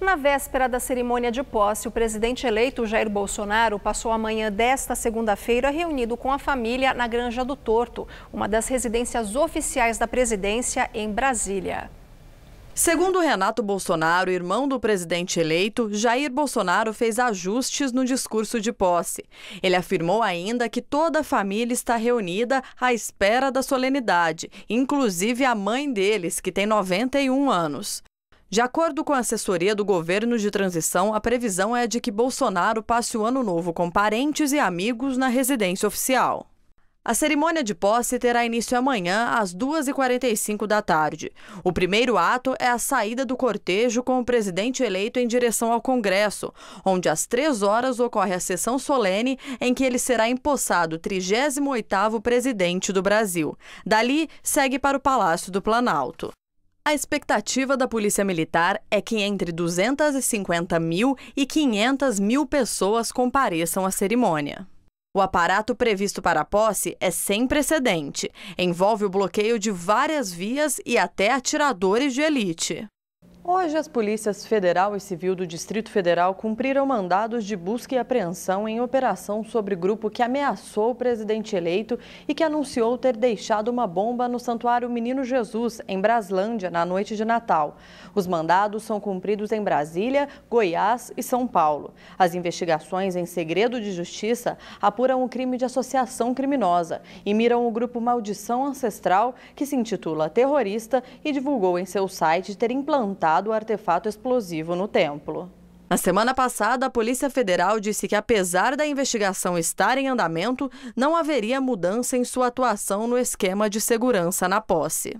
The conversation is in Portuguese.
Na véspera da cerimônia de posse, o presidente eleito Jair Bolsonaro passou a manhã desta segunda-feira reunido com a família na Granja do Torto, uma das residências oficiais da presidência em Brasília. Segundo Renato Bolsonaro, irmão do presidente eleito, Jair Bolsonaro fez ajustes no discurso de posse. Ele afirmou ainda que toda a família está reunida à espera da solenidade, inclusive a mãe deles, que tem 91 anos. De acordo com a assessoria do governo de transição, a previsão é de que Bolsonaro passe o ano novo com parentes e amigos na residência oficial. A cerimônia de posse terá início amanhã, às 2h45 da tarde. O primeiro ato é a saída do cortejo com o presidente eleito em direção ao Congresso, onde às 3 horas ocorre a sessão solene em que ele será empossado 38º presidente do Brasil. Dali, segue para o Palácio do Planalto. A expectativa da Polícia Militar é que entre 250 mil e 500 mil pessoas compareçam à cerimônia. O aparato previsto para a posse é sem precedente. Envolve o bloqueio de várias vias e até atiradores de elite. Hoje, as polícias federal e civil do Distrito Federal cumpriram mandados de busca e apreensão em operação sobre grupo que ameaçou o presidente eleito e que anunciou ter deixado uma bomba no Santuário Menino Jesus, em Braslândia, na noite de Natal. Os mandados são cumpridos em Brasília, Goiás e São Paulo. As investigações em segredo de justiça apuram o crime de associação criminosa e miram o grupo Maldição Ancestral, que se intitula terrorista e divulgou em seu site ter implantado localizado o artefato explosivo no templo. Na semana passada, a Polícia Federal disse que, apesar da investigação estar em andamento, não haveria mudança em sua atuação no esquema de segurança na posse.